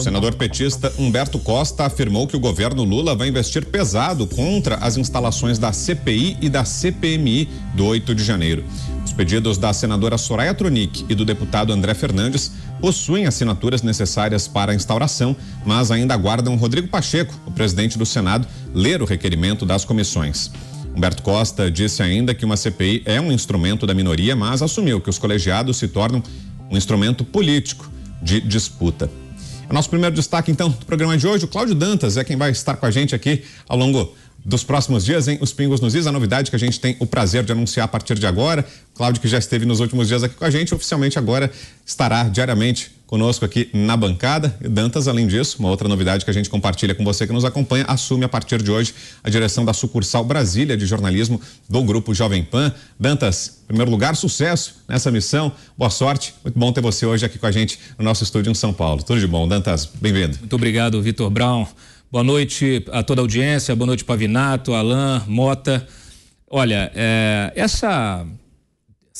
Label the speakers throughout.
Speaker 1: O senador petista Humberto Costa afirmou que o governo Lula vai investir pesado contra as instalações da CPI e da CPMI do 8 de janeiro. Os pedidos da senadora Soraya Tronic e do deputado André Fernandes possuem assinaturas necessárias para a instauração, mas ainda aguardam Rodrigo Pacheco, o presidente do Senado, ler o requerimento das comissões. Humberto Costa disse ainda que uma CPI é um instrumento da minoria, mas assumiu que os colegiados se tornam um instrumento político de disputa. O nosso primeiro destaque, então, do programa de hoje, o Cláudio Dantas é quem vai estar com a gente aqui ao longo dos próximos dias, hein? Os Pingos nos Is. a novidade que a gente tem o prazer de anunciar a partir de agora. Cláudio, que já esteve nos últimos dias aqui com a gente, oficialmente agora estará diariamente conosco aqui na bancada. Dantas, além disso, uma outra novidade que a gente compartilha com você que nos acompanha, assume a partir de hoje a direção da sucursal Brasília de jornalismo do Grupo Jovem Pan. Dantas, em primeiro lugar, sucesso nessa missão, boa sorte, muito bom ter você hoje aqui com a gente no nosso estúdio em São Paulo. Tudo de bom, Dantas, bem-vindo. Muito obrigado, Vitor Brown. Boa noite a toda a audiência, boa noite
Speaker 2: Pavinato, Alain, Mota. Olha, é, essa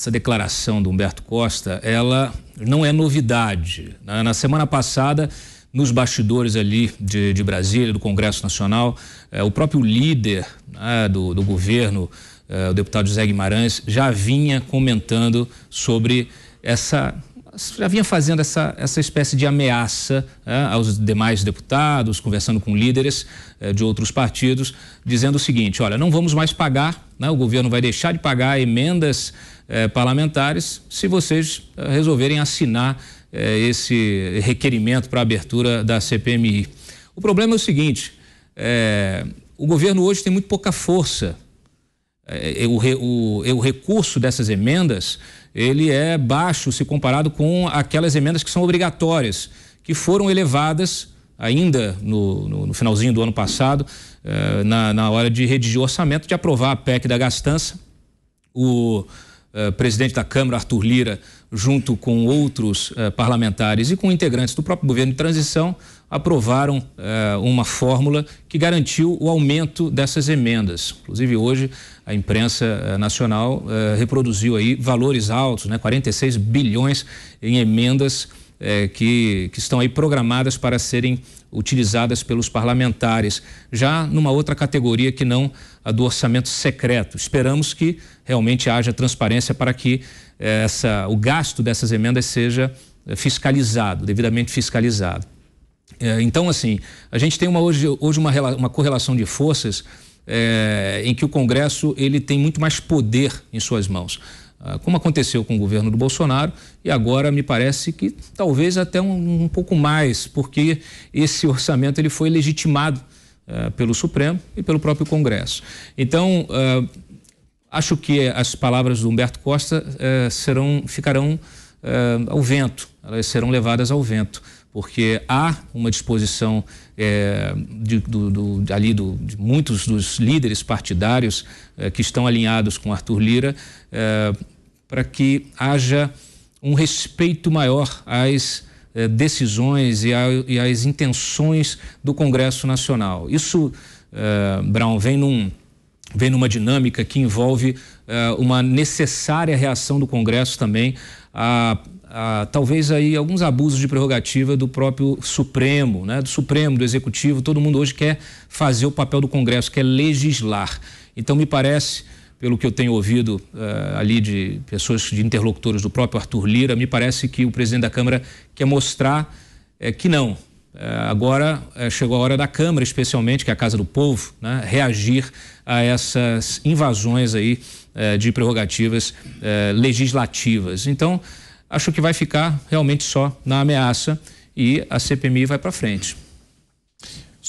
Speaker 2: essa declaração do Humberto Costa, ela não é novidade. Né? Na semana passada, nos bastidores ali de, de Brasília, do Congresso Nacional, eh, o próprio líder né, do, do, governo, eh, o deputado José Guimarães, já vinha comentando sobre essa. Já vinha fazendo essa, essa espécie de ameaça né, aos demais deputados, conversando com líderes eh, de outros partidos, dizendo o seguinte: olha, não vamos mais pagar, né, o governo vai deixar de pagar emendas eh, parlamentares, se vocês eh, resolverem assinar eh, esse requerimento para abertura da CPMI. O problema é o seguinte: eh, o governo hoje tem muito pouca força. Eh, o, o, eh, o recurso dessas emendas ele é baixo se comparado com aquelas emendas que são obrigatórias, que foram elevadas ainda no, no, no, finalzinho do ano passado, na, na, hora de redigir o orçamento, de aprovar a PEC da gastança. O, eh, presidente da Câmara, Arthur Lira, junto com outros uh, parlamentares e com integrantes do próprio governo de transição, aprovaram uh, uma fórmula que garantiu o aumento dessas emendas. Inclusive hoje a imprensa nacional reproduziu aí valores altos, né, 46 bilhões em emendas que, que estão aí programadas para serem utilizadas pelos parlamentares, já numa outra categoria que não a do orçamento secreto. Esperamos que realmente haja transparência para que eh, essa, o gasto dessas emendas seja eh, fiscalizado, devidamente fiscalizado. Eh, então, assim, a gente tem uma, hoje, hoje uma, uma correlação de forças é, em que o Congresso ele tem muito mais poder em suas mãos. Ah, como aconteceu com o governo do Bolsonaro, e agora me parece que talvez até um, um pouco mais, porque esse orçamento ele foi legitimado uh, pelo Supremo e pelo próprio Congresso. Então, uh, acho que as palavras do Humberto Costa uh, serão, ficarão eh, ao vento, elas serão levadas ao vento, porque há uma disposição é, de, do, do, ali do, de muitos dos líderes partidários é, que estão alinhados com Arthur Lira, é, para que haja um respeito maior às é, decisões e, a, e, às intenções do Congresso Nacional. Isso, é, Brown, vem num vem numa dinâmica que envolve é, uma necessária reação do Congresso também a ah, talvez aí alguns abusos de prerrogativa do próprio Supremo, né? do Supremo, do Executivo. Todo mundo hoje quer fazer o papel do Congresso, quer legislar. Então, me parece, pelo que eu tenho ouvido eh, ali de pessoas, de interlocutores do próprio Arthur Lira, me parece que o presidente da Câmara quer mostrar eh, que não. Eh, agora chegou a hora da Câmara, especialmente, que é a Casa do Povo, né? reagir a essas invasões aí de prerrogativas legislativas. Então, acho que vai ficar realmente só na ameaça e a
Speaker 1: CPMI vai para frente.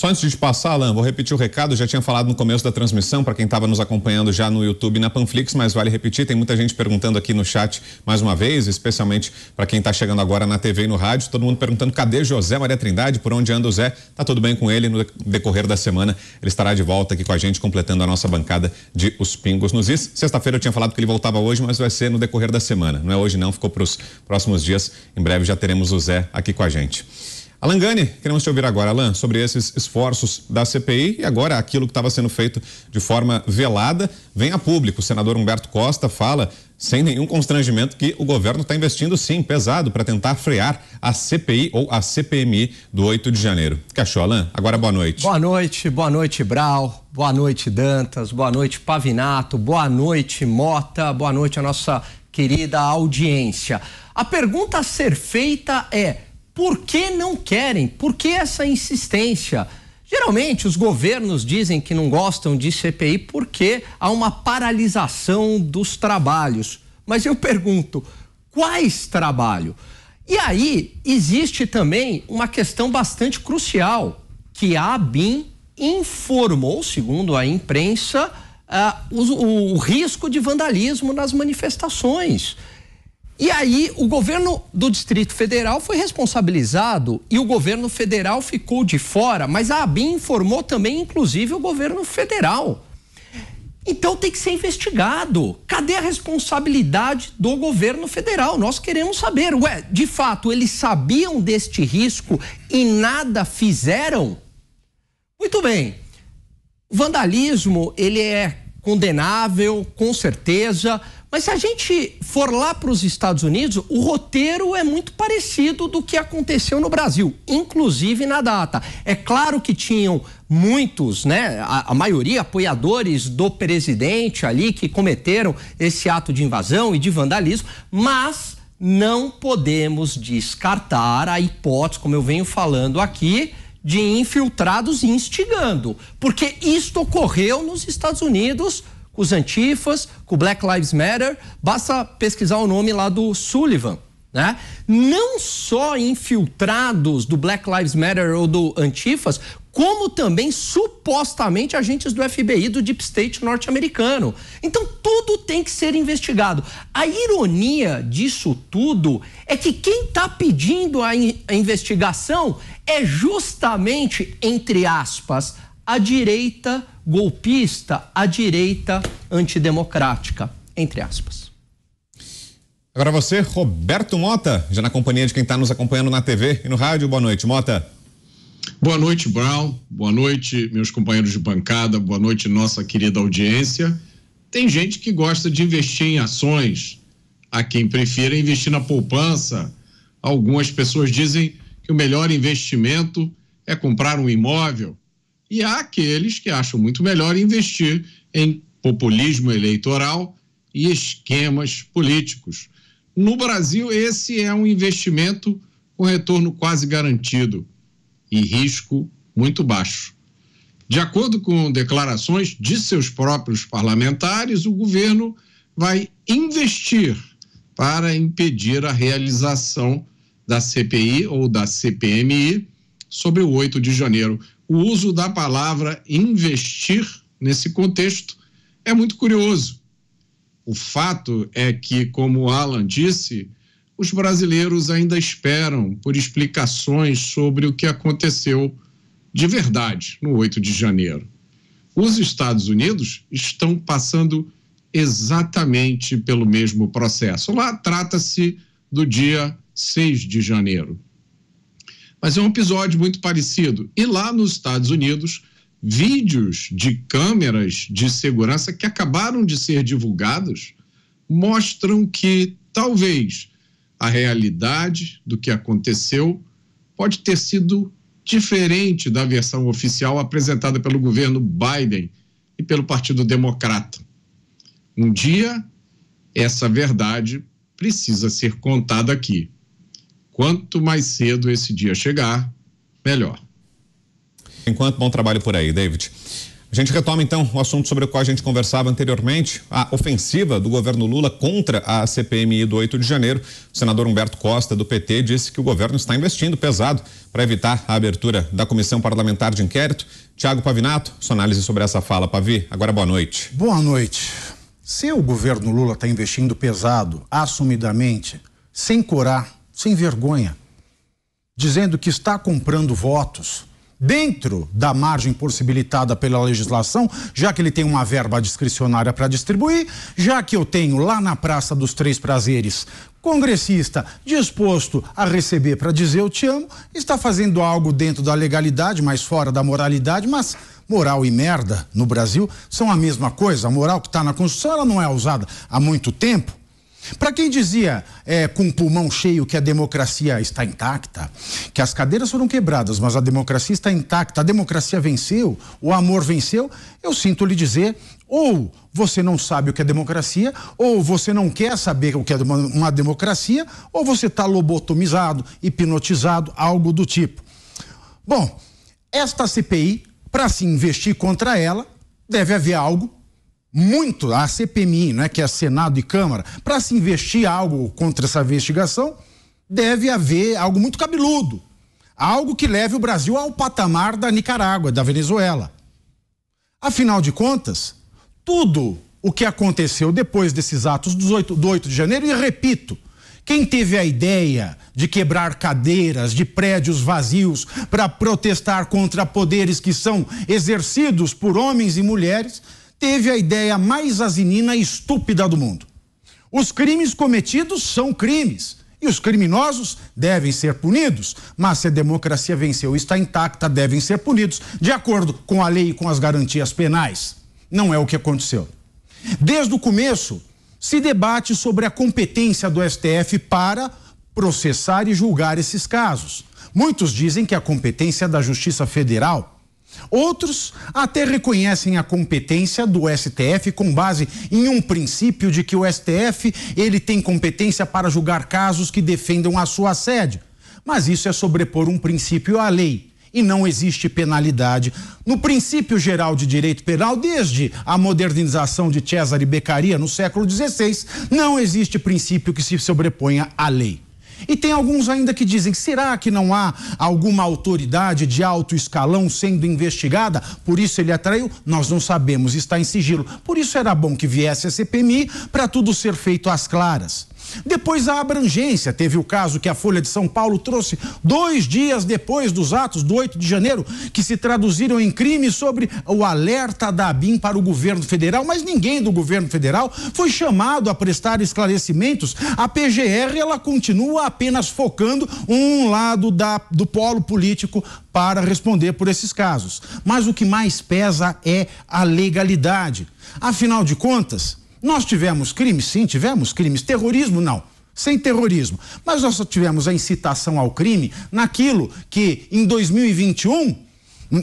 Speaker 1: Só antes de passar, Alan, vou repetir o recado. Já tinha falado no começo da transmissão, para quem estava nos acompanhando já no YouTube e na Panflix, mas vale repetir. Tem muita gente perguntando aqui no chat mais uma vez, especialmente para quem está chegando agora na TV e no rádio. Todo mundo perguntando: cadê José Maria Trindade? Por onde anda o Zé? Tá tudo bem com ele? No decorrer da semana, ele estará de volta aqui com a gente, completando a nossa bancada de Os Pingos nos Is. Sexta-feira eu tinha falado que ele voltava hoje, mas vai ser no decorrer da semana. Não é hoje, não. Ficou para os próximos dias. Em breve já teremos o Zé aqui com a gente. Alan Gani, queremos te ouvir agora, Alan, sobre esses esforços da CPI e agora aquilo que estava sendo feito de forma velada vem a público. O senador Humberto Costa fala, sem nenhum constrangimento, que o governo está investindo sim, pesado, para tentar frear a CPI ou a CPMI do 8 de janeiro. Cachorro, achou, Alan? Agora boa noite. Boa
Speaker 3: noite, boa noite, Brau, boa noite, Dantas, boa noite, Pavinato, boa noite, Mota, boa noite a nossa querida audiência. A pergunta a ser feita é por que não querem? Por que essa insistência? Geralmente os governos dizem que não gostam de CPI porque há uma paralisação dos trabalhos. Mas eu pergunto, quais trabalho? E aí existe também uma questão bastante crucial, que a ABIN informou, segundo a imprensa, uh, ah, o, o, o risco de vandalismo nas manifestações. E aí, o governo do Distrito Federal foi responsabilizado e o governo federal ficou de fora, mas a ABIN informou também, inclusive, o governo federal. Então tem que ser investigado. Cadê a responsabilidade do governo federal? Nós queremos saber. Ué, de fato, eles sabiam deste risco e nada fizeram? Muito bem. Vandalismo, ele é condenável, com certeza mas se a gente for lá para os Estados Unidos, o roteiro é muito parecido do que aconteceu no Brasil, inclusive na data. É claro que tinham muitos, né, a, a maioria apoiadores do presidente ali que cometeram esse ato de invasão e de vandalismo, mas não podemos descartar a hipótese, como eu venho falando aqui, de infiltrados instigando, porque isto ocorreu nos Estados Unidos com os antifas, com o Black Lives Matter, basta pesquisar o nome lá do Sullivan. Né? Não só infiltrados do Black Lives Matter ou do Antifas, como também supostamente agentes do FBI do Deep State norte-americano. Então tudo tem que ser investigado. A ironia disso tudo é que quem está pedindo a, in a investigação é justamente, entre aspas, a direita golpista à direita antidemocrática, entre aspas.
Speaker 1: Agora você, Roberto Mota, já na companhia de quem está nos acompanhando na TV e no rádio. Boa noite,
Speaker 4: Mota. Boa noite, Brown. Boa noite, meus companheiros de bancada. Boa noite, nossa querida audiência. Tem gente que gosta de investir em ações. Há quem prefira investir na poupança. Algumas pessoas dizem que o melhor investimento é comprar um imóvel e há aqueles que acham muito melhor investir em populismo eleitoral e esquemas políticos. No Brasil, esse é um investimento com retorno quase garantido e risco muito baixo. De acordo com declarações de seus próprios parlamentares, o governo vai investir para impedir a realização da CPI ou da CPMI sobre o 8 de janeiro o uso da palavra investir nesse contexto é muito curioso. O fato é que, como Alan disse, os brasileiros ainda esperam por explicações sobre o que aconteceu de verdade no 8 de janeiro. Os Estados Unidos estão passando exatamente pelo mesmo processo. Lá trata-se do dia 6 de janeiro mas é um episódio muito parecido. E lá nos Estados Unidos, vídeos de câmeras de segurança que acabaram de ser divulgados mostram que talvez a realidade do que aconteceu pode ter sido diferente da versão oficial apresentada pelo governo Biden e pelo Partido Democrata. Um dia, essa verdade precisa ser contada aqui. Quanto mais cedo esse dia chegar, melhor. Enquanto, bom trabalho por aí, David. A gente retoma então
Speaker 1: o assunto sobre o qual a gente conversava anteriormente, a ofensiva do governo Lula contra a CPMI do 8 de janeiro. O senador Humberto Costa, do PT, disse que o governo está investindo pesado para evitar a abertura da comissão parlamentar de inquérito. Tiago Pavinato, sua análise sobre essa fala, Pavi. Agora boa noite.
Speaker 5: Boa noite. Se o governo Lula está investindo pesado, assumidamente, sem corar sem vergonha, dizendo que está comprando votos dentro da margem possibilitada pela legislação, já que ele tem uma verba discricionária para distribuir, já que eu tenho lá na Praça dos Três Prazeres congressista disposto a receber para dizer eu te amo, está fazendo algo dentro da legalidade, mas fora da moralidade, mas moral e merda no Brasil são a mesma coisa. A moral que está na Constituição ela não é usada há muito tempo. Para quem dizia é, com o pulmão cheio que a democracia está intacta, que as cadeiras foram quebradas, mas a democracia está intacta, a democracia venceu, o amor venceu, eu sinto lhe dizer: ou você não sabe o que é democracia, ou você não quer saber o que é uma democracia, ou você está lobotomizado, hipnotizado, algo do tipo. Bom, esta CPI, para se investir contra ela, deve haver algo muito a CPMI, né, que é Senado e Câmara, para se investir algo contra essa investigação, deve haver algo muito cabeludo, algo que leve o Brasil ao patamar da Nicarágua, da Venezuela. Afinal de contas, tudo o que aconteceu depois desses atos do 8, do 8 de janeiro, e repito, quem teve a ideia de quebrar cadeiras de prédios vazios para protestar contra poderes que são exercidos por homens e mulheres teve a ideia mais asinina e estúpida do mundo. Os crimes cometidos são crimes e os criminosos devem ser punidos, mas se a democracia venceu e está intacta, devem ser punidos de acordo com a lei e com as garantias penais. Não é o que aconteceu. Desde o começo, se debate sobre a competência do STF para processar e julgar esses casos. Muitos dizem que a competência é da Justiça Federal. Outros até reconhecem a competência do STF com base em um princípio de que o STF ele tem competência para julgar casos que defendam a sua sede. Mas isso é sobrepor um princípio à lei e não existe penalidade. No princípio geral de direito penal, desde a modernização de Cesare Beccaria no século XVI, não existe princípio que se sobreponha à lei. E tem alguns ainda que dizem: será que não há alguma autoridade de alto escalão sendo investigada? Por isso ele atraiu? Nós não sabemos, está em sigilo. Por isso era bom que viesse a CPMI para tudo ser feito às claras. Depois a abrangência, teve o caso que a Folha de São Paulo trouxe dois dias depois dos atos do 8 de janeiro, que se traduziram em crime sobre o alerta da ABIN para o governo federal, mas ninguém do governo federal foi chamado a prestar esclarecimentos. A PGR ela continua apenas focando um lado da, do polo político para responder por esses casos. Mas o que mais pesa é a legalidade. Afinal de contas, nós tivemos crimes? Sim, tivemos crimes. Terrorismo? Não. Sem terrorismo. Mas nós só tivemos a incitação ao crime naquilo que em 2021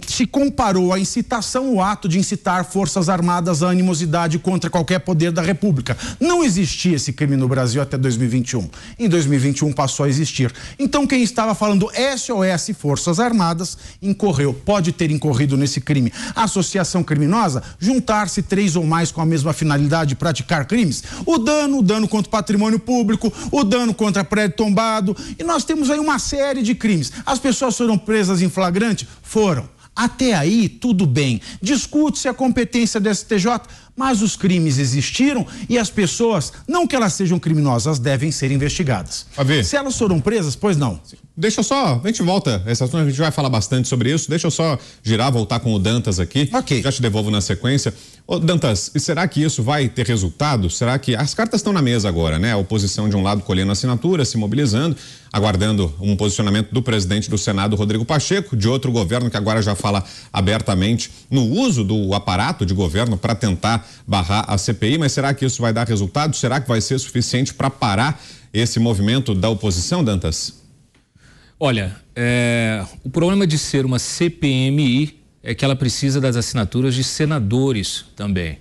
Speaker 5: se comparou a incitação, o ato de incitar forças armadas à animosidade contra qualquer poder da República. Não existia esse crime no Brasil até 2021. Em 2021 passou a existir. Então quem estava falando SOS Forças Armadas incorreu, pode ter incorrido nesse crime. Associação criminosa, juntar-se três ou mais com a mesma finalidade de praticar crimes. O dano, o dano contra o patrimônio público, o dano contra prédio tombado. E nós temos aí uma série de crimes. As pessoas foram presas em flagrante? Foram até aí, tudo bem. Discute-se a competência do STJ, mas os crimes existiram e as pessoas, não que elas sejam criminosas, devem ser investigadas. Se elas foram presas, pois não. Sim. Deixa eu só, a gente volta. Essa a
Speaker 1: gente vai falar bastante sobre isso. Deixa eu só girar, voltar com o Dantas aqui. Ok. Já te devolvo na sequência. Ô, Dantas, será que isso vai ter resultado? Será que as cartas estão na mesa agora, né? A oposição de um lado colhendo assinatura, se mobilizando, aguardando um posicionamento do presidente do Senado, Rodrigo Pacheco, de outro governo que agora já fala abertamente no uso do aparato de governo para tentar barrar a CPI. Mas será que isso vai dar resultado? Será que vai ser suficiente para parar esse movimento da oposição, Dantas?
Speaker 2: Olha, é, o problema de ser uma CPMI é que ela precisa das assinaturas de senadores também.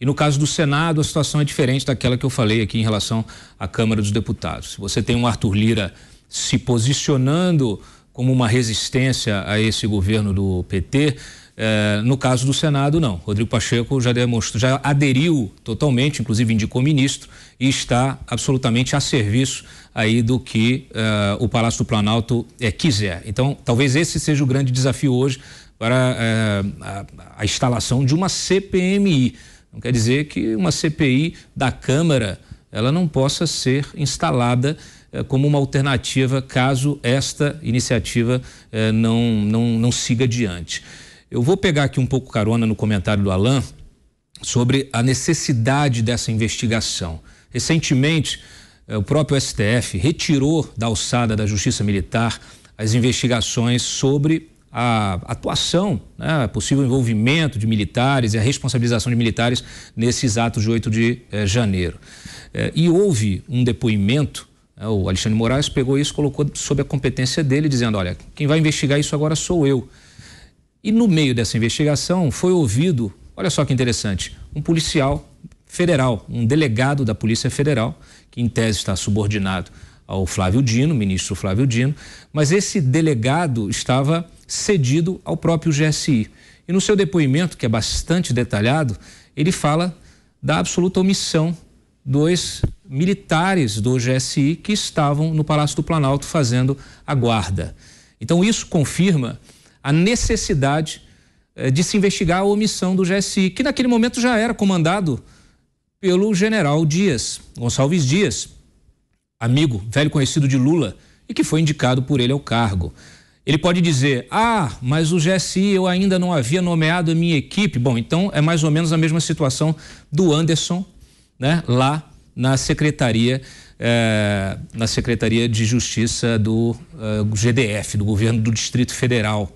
Speaker 2: E no caso do Senado, a situação é diferente daquela que eu falei aqui em relação à Câmara dos Deputados. Se você tem um Arthur Lira se posicionando como uma resistência a esse governo do PT, é, no caso do Senado, não. Rodrigo Pacheco já demonstrou, já aderiu totalmente, inclusive indicou ministro, e está absolutamente a serviço aí do que uh, o Palácio do Planalto uh, quiser. Então, talvez esse seja o grande desafio hoje para uh, a, a, instalação de uma CPMI. Não quer dizer que uma CPI da Câmara ela não possa ser instalada como uma alternativa caso esta iniciativa não, não, não siga adiante. Eu vou pegar aqui um pouco carona no comentário do Alain sobre a necessidade dessa investigação. Recentemente, é, o próprio STF retirou da alçada da Justiça Militar as investigações sobre a atuação, né, possível envolvimento de militares e a responsabilização de militares nesses atos de 8 de eh, janeiro. É, e houve um depoimento, né, o Alexandre Moraes pegou isso, colocou sob a competência dele, dizendo: olha, quem vai investigar isso agora sou eu. E no meio dessa investigação foi ouvido, olha só que interessante, um policial federal, um delegado da Polícia Federal, que em tese está subordinado ao Flávio Dino, ministro Flávio Dino, mas esse delegado estava cedido ao próprio GSI. E no seu depoimento, que é bastante detalhado, ele fala da absoluta omissão dos militares do GSI que estavam no Palácio do Planalto fazendo a guarda. Então, isso confirma a necessidade eh, de se investigar a omissão do GSI, que naquele momento já era comandado pelo general Dias, Gonçalves Dias, amigo, velho conhecido de Lula, e que foi indicado por ele ao cargo. Ele pode dizer: Ah, mas o GSI eu ainda não havia nomeado a minha equipe. Bom, então é mais ou menos a mesma situação do Anderson, né, lá na secretaria. É, na Secretaria de Justiça do uh, eh, GDF, do governo do Distrito Federal.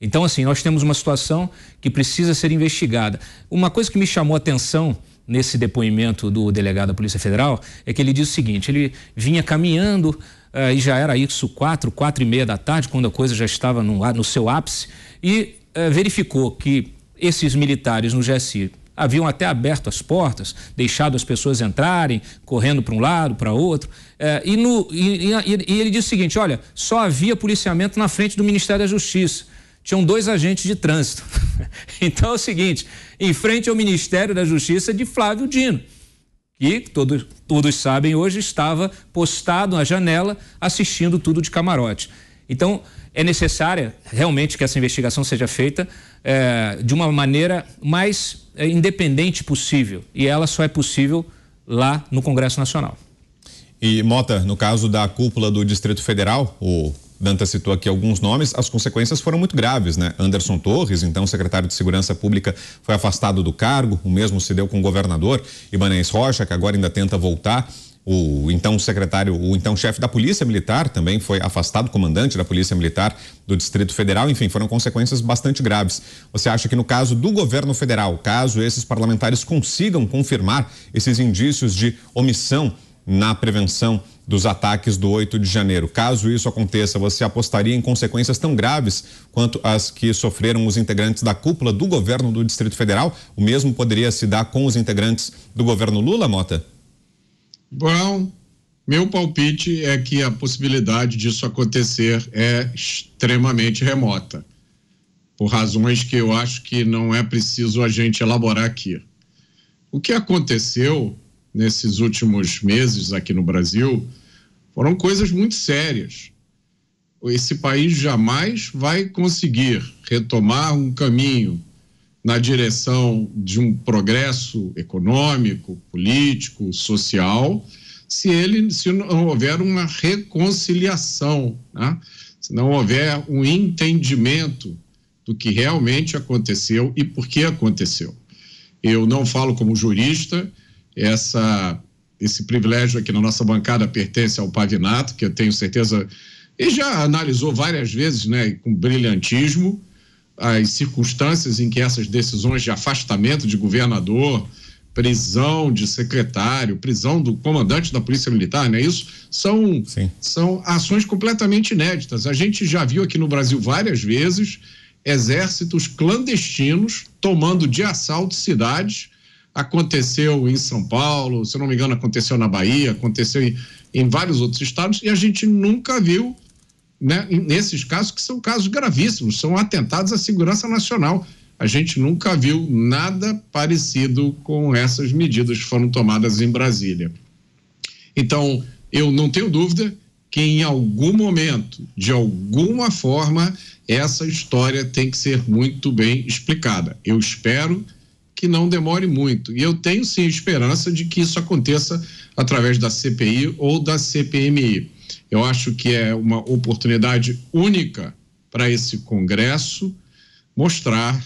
Speaker 2: Então, assim, nós temos uma situação que precisa ser investigada. Uma coisa que me chamou a atenção nesse depoimento do delegado da Polícia Federal é que ele diz o seguinte: ele vinha caminhando uh, e já era isso quatro, quatro e meia da tarde, quando a coisa já estava no, no seu ápice, e uh, verificou que esses militares no GSI haviam até aberto as portas, deixado as pessoas entrarem, correndo para um lado, para outro. Eh, e, no, e, e, e ele diz o seguinte: olha, só havia policiamento na frente do Ministério da Justiça tinham dois agentes de trânsito. Então é o seguinte: em frente ao Ministério da Justiça de Flávio Dino, que todos, todos sabem hoje estava postado na janela assistindo tudo de camarote. Então é necessária realmente que essa investigação seja feita é, de uma maneira mais é, independente possível. E ela só é possível lá no Congresso Nacional.
Speaker 1: E, Mota, no caso da cúpula do Distrito Federal, o Dantas citou aqui alguns nomes, as consequências foram muito graves, né? Anderson Torres, então secretário de Segurança Pública, foi afastado do cargo, o mesmo se deu com o governador Ibanez Rocha, que agora ainda tenta voltar. O então secretário, o então chefe da Polícia Militar também foi afastado, comandante da Polícia Militar do Distrito Federal. Enfim, foram consequências bastante graves. Você acha que no caso do governo federal, caso esses parlamentares consigam confirmar esses indícios de omissão na prevenção dos ataques do 8 de janeiro. Caso isso aconteça, você apostaria em consequências tão graves quanto as que sofreram os integrantes da cúpula do governo do Distrito Federal? O mesmo
Speaker 4: poderia se dar com os integrantes do governo Lula, Mota? Bom, meu palpite é que a possibilidade disso acontecer é extremamente remota, por razões que eu acho que não é preciso a gente elaborar aqui. O que aconteceu nesses últimos meses aqui no Brasil foram coisas muito sérias. Esse país jamais vai conseguir retomar um caminho na direção de um progresso econômico, político, social, se ele se não houver uma reconciliação, né? se não houver um entendimento do que realmente aconteceu e por que aconteceu. Eu não falo como jurista, essa, esse privilégio aqui na nossa bancada pertence ao Pavinato, que eu tenho certeza, e já analisou várias vezes, né, com brilhantismo, as circunstâncias em que essas decisões de afastamento de governador, prisão de secretário, prisão do comandante da Polícia Militar, né? Isso são, Sim. são ações completamente inéditas. A gente já viu aqui no Brasil várias vezes exércitos clandestinos tomando de assalto cidades aconteceu em São Paulo, se não me engano, aconteceu na Bahia, aconteceu em, em vários outros estados, e a gente nunca viu, né, nesses casos, que são casos gravíssimos, são atentados à segurança nacional. A gente nunca viu nada parecido com essas medidas que foram tomadas em Brasília. Então, eu não tenho dúvida que em algum momento, de alguma forma, essa história tem que ser muito bem explicada. Eu espero que não demore muito. E eu tenho sim esperança de que isso aconteça através da CPI ou da CPMI. Eu acho que é uma oportunidade única para esse Congresso mostrar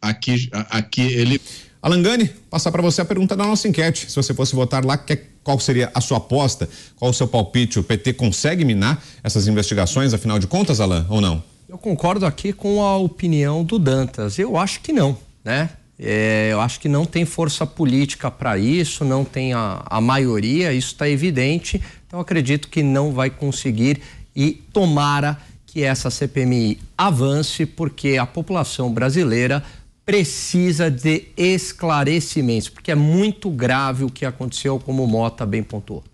Speaker 4: aqui, aqui ele.
Speaker 1: Alangani, passar para você a pergunta da nossa enquete. Se você fosse votar lá, é, qual seria a sua aposta? Qual o seu palpite? O PT consegue minar essas investigações, afinal de contas, Alan, ou não?
Speaker 3: Eu concordo aqui com a opinião do Dantas. Eu acho que não, né? É, eu acho que não tem força política para isso, não tem a, a maioria, isso está evidente. Então acredito que não vai conseguir e tomara que essa CPMI avance, porque a população brasileira precisa de esclarecimentos, porque é muito grave o que aconteceu, como o Mota bem pontuou.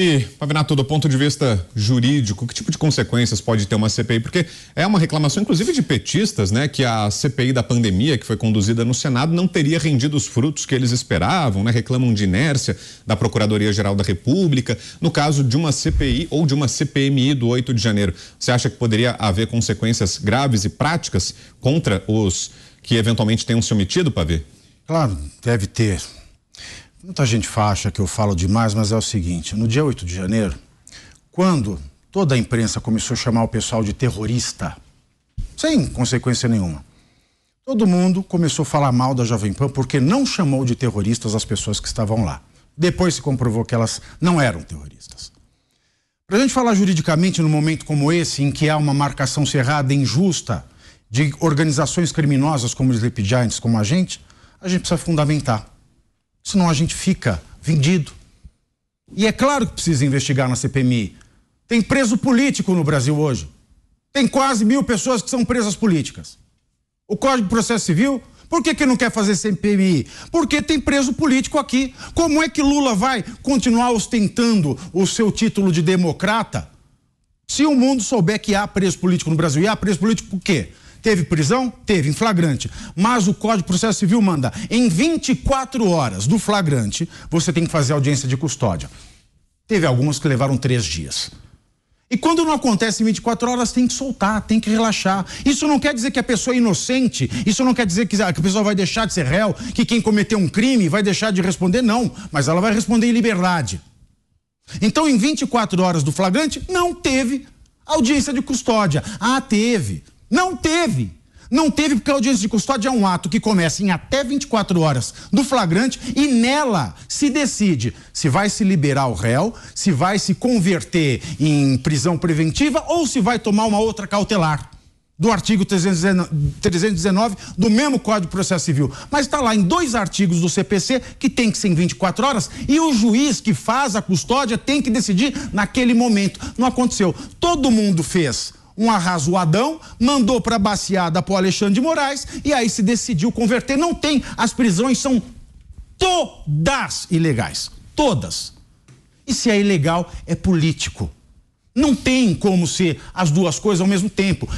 Speaker 1: E, Pavinato, do ponto de vista jurídico, que tipo de consequências pode ter uma CPI? Porque é uma reclamação, inclusive, de petistas, né? Que a CPI da pandemia, que foi conduzida no Senado, não teria rendido os frutos que eles esperavam, né? Reclamam de inércia da Procuradoria-Geral da República, no caso de uma CPI ou de uma CPMI do 8 de janeiro. Você acha que poderia haver consequências graves e práticas contra os que eventualmente tenham se omitido, Pavê?
Speaker 5: Claro, deve ter. Muita gente acha que eu falo demais, mas é o seguinte: no dia 8 de janeiro, quando toda a imprensa começou a chamar o pessoal de terrorista, sem consequência nenhuma, todo mundo começou a falar mal da Jovem Pan porque não chamou de terroristas as pessoas que estavam lá. Depois se comprovou que elas não eram terroristas. Para a gente falar juridicamente num momento como esse, em que há uma marcação cerrada, injusta, de organizações criminosas como os Sleep Giants, como a gente, a gente precisa fundamentar senão a gente fica vendido. E é claro que precisa investigar na CPMI. Tem preso político no Brasil hoje. Tem quase mil pessoas que são presas políticas. O Código de Processo Civil, por que, que não quer fazer CPMI? Porque tem preso político aqui. Como é que Lula vai continuar ostentando o seu título de democrata se o mundo souber que há preso político no Brasil? E há preso político por quê? Teve prisão? Teve, em flagrante. Mas o Código de Processo Civil manda, em 24 horas do flagrante, você tem que fazer audiência de custódia. Teve algumas que levaram três dias. E quando não acontece em 24 horas, tem que soltar, tem que relaxar. Isso não quer dizer que a pessoa é inocente, isso não quer dizer que a pessoa vai deixar de ser réu, que quem cometeu um crime vai deixar de responder, não. Mas ela vai responder em liberdade. Então, em 24 horas do flagrante, não teve audiência de custódia. Ah, teve. Não teve. Não teve porque a audiência de custódia é um ato que começa em até 24 horas do flagrante e nela se decide se vai se liberar o réu, se vai se converter em prisão preventiva ou se vai tomar uma outra cautelar do artigo 319 do mesmo Código de Processo Civil. Mas está lá em dois artigos do CPC que tem que ser em 24 horas e o juiz que faz a custódia tem que decidir naquele momento. Não aconteceu. Todo mundo fez um arrasoadão mandou para a baciada para o Alexandre de Moraes e aí se decidiu converter. Não tem, as prisões são todas ilegais. Todas. E se é ilegal, é político. Não tem como ser as duas coisas ao mesmo tempo.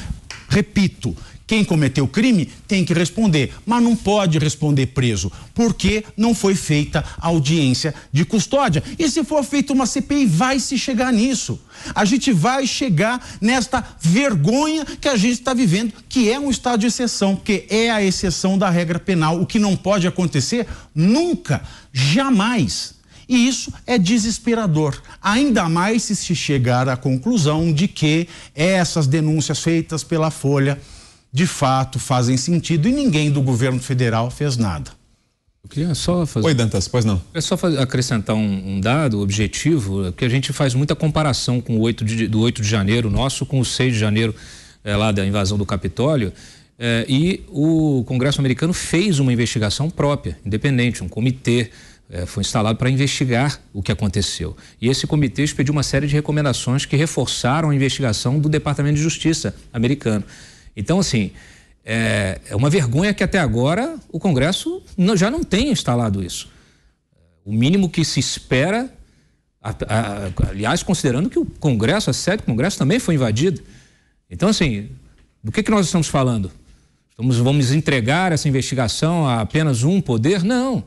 Speaker 5: Repito, quem cometeu crime tem que responder, mas não pode responder preso, porque não foi feita audiência de custódia. E se for feita uma CPI, vai se chegar nisso. A gente vai chegar nesta vergonha que a gente está vivendo, que é um estado de exceção, que é a exceção da regra penal. O que não pode acontecer nunca, jamais. E isso é desesperador, ainda mais se se chegar à conclusão de que essas denúncias feitas pela Folha de fato fazem sentido e ninguém do governo federal fez nada. Eu queria só fazer. Oi, Dantas, pois não.
Speaker 2: É só acrescentar um, um dado objetivo, que a gente faz muita comparação com o 8 de, do 8 de janeiro nosso com o 6 de janeiro é, lá da invasão do Capitólio. É, e o Congresso americano fez uma investigação própria, independente, um comitê é, foi instalado para investigar o que aconteceu. E esse comitê expediu uma série de recomendações que reforçaram a investigação do Departamento de Justiça americano. Então, assim, é, é, uma vergonha que até agora o Congresso não, já não tenha instalado isso. O mínimo que se espera, a, a, aliás, considerando que o Congresso, a sede do Congresso também foi invadido. Então, assim, do que, que nós estamos falando? Estamos, vamos entregar essa investigação a apenas um poder? Não.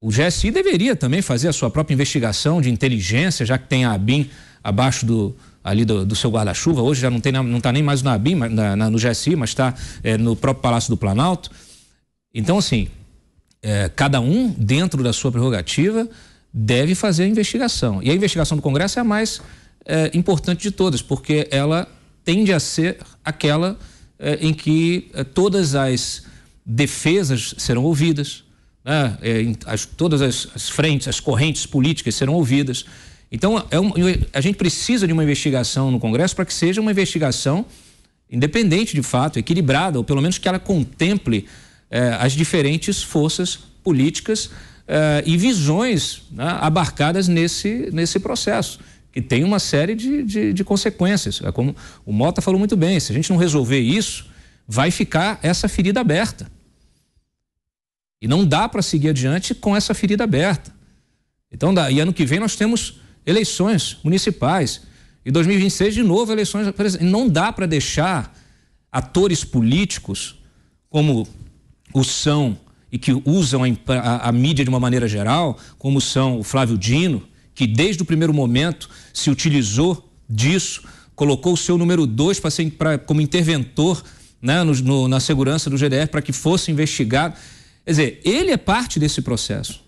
Speaker 2: O GSI deveria também fazer a sua própria investigação de inteligência, já que tem a ABIN abaixo do, ali do, do seu guarda-chuva. Hoje já não tem não está nem mais no Abim, na, na, no GSI, mas está é, no próprio Palácio do Planalto. Então, assim, é, cada um, dentro da sua prerrogativa, deve fazer a investigação. E a investigação do Congresso é a mais é, importante de todas, porque ela tende a ser aquela é, em que é, todas as defesas serão ouvidas, né? É, as, todas as, as, frentes, as correntes políticas serão ouvidas. Então, é um, a gente precisa de uma investigação no Congresso para que seja uma investigação independente de fato, equilibrada, ou pelo menos que ela contemple eh, as diferentes forças políticas eh, e visões né, abarcadas nesse, nesse processo, que tem uma série de, de, de, consequências. É como o Mota falou muito bem: se a gente não resolver isso, vai ficar essa ferida aberta. E não dá para seguir adiante com essa ferida aberta. Então, e ano que vem nós temos eleições municipais. E 2026, de novo, eleições. Não dá para deixar atores políticos, como o são e que usam a, a, a, mídia de uma maneira geral, como são o Flávio Dino, que desde o primeiro momento se utilizou disso, colocou o seu número dois para ser pra, como interventor né, no, no, na segurança do GDR para que fosse investigado. Quer dizer, ele é parte desse processo.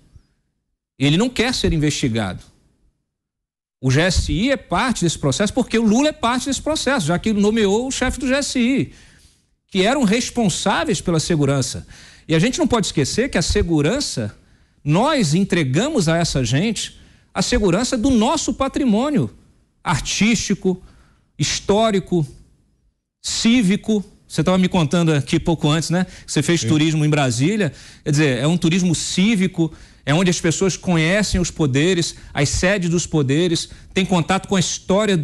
Speaker 2: Ele não quer ser investigado o GSI é parte desse processo porque o Lula é parte desse processo, já que nomeou o chefe do GSI, que eram responsáveis pela segurança. E a gente não pode esquecer que a segurança, nós entregamos a essa gente a segurança do nosso patrimônio artístico, histórico, cívico. Você estava me contando aqui pouco antes, né? Você fez Sim. turismo em Brasília. Quer dizer, é um turismo cívico é onde as pessoas conhecem os poderes, as sedes dos poderes, tem contato com a história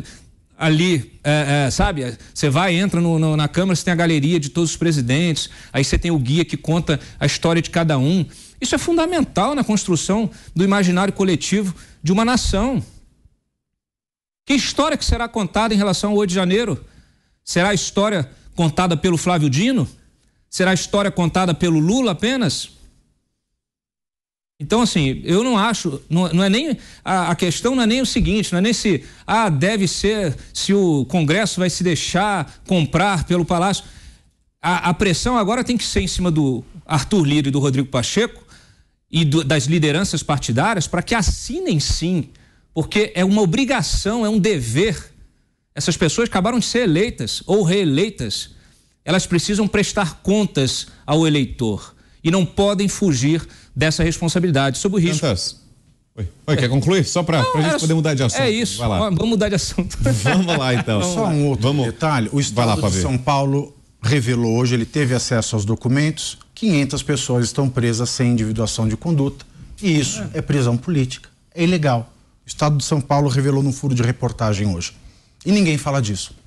Speaker 2: ali, é, é, sabe? Você vai, entra no, no, na Câmara, você tem a galeria de todos os presidentes, aí você tem o guia que conta a história de cada um. Isso é fundamental na construção do imaginário coletivo de uma nação. Que história que será contada em relação ao 8 de janeiro? Será a história contada pelo Flávio Dino? Será a história contada pelo Lula apenas? Então, assim, eu não acho, não, não é nem, a, a, questão não é nem o seguinte, não é nem se, ah, deve ser, se o Congresso vai se deixar comprar pelo Palácio. A, a pressão agora tem que ser em cima do Arthur Lira e do Rodrigo Pacheco e do, das lideranças partidárias para que assinem sim, porque é uma obrigação, é um dever. Essas pessoas acabaram de ser eleitas ou reeleitas. Elas precisam prestar contas ao eleitor e não podem fugir dessa responsabilidade, sob o risco. Dantas. Oi, Oi é. quer concluir? Só
Speaker 5: para a gente é poder mudar de assunto. É isso. Vamos mudar de assunto. Vamos lá, então. Vamos Só lá. um outro Vamos. detalhe. O Estado lá, de São Paulo revelou hoje, ele teve acesso aos documentos, 500 pessoas estão presas sem individuação de conduta. E isso é, é prisão política. É ilegal. O Estado de São Paulo revelou num furo de reportagem hoje. E ninguém fala disso.